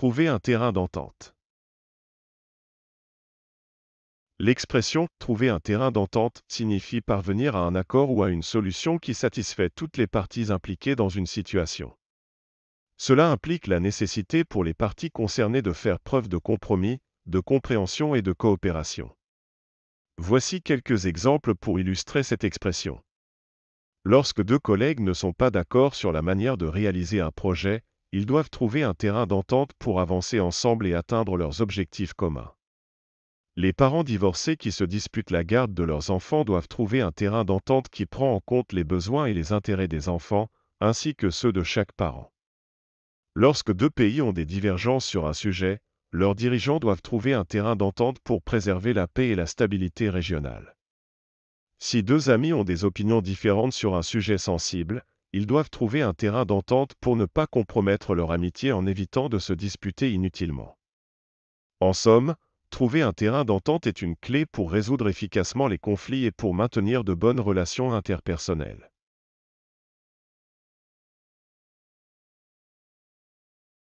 trouver un terrain d'entente. L'expression trouver un terrain d'entente signifie parvenir à un accord ou à une solution qui satisfait toutes les parties impliquées dans une situation. Cela implique la nécessité pour les parties concernées de faire preuve de compromis, de compréhension et de coopération. Voici quelques exemples pour illustrer cette expression. Lorsque deux collègues ne sont pas d'accord sur la manière de réaliser un projet, ils doivent trouver un terrain d'entente pour avancer ensemble et atteindre leurs objectifs communs. Les parents divorcés qui se disputent la garde de leurs enfants doivent trouver un terrain d'entente qui prend en compte les besoins et les intérêts des enfants, ainsi que ceux de chaque parent. Lorsque deux pays ont des divergences sur un sujet, leurs dirigeants doivent trouver un terrain d'entente pour préserver la paix et la stabilité régionale. Si deux amis ont des opinions différentes sur un sujet sensible, ils doivent trouver un terrain d'entente pour ne pas compromettre leur amitié en évitant de se disputer inutilement. En somme, trouver un terrain d'entente est une clé pour résoudre efficacement les conflits et pour maintenir de bonnes relations interpersonnelles.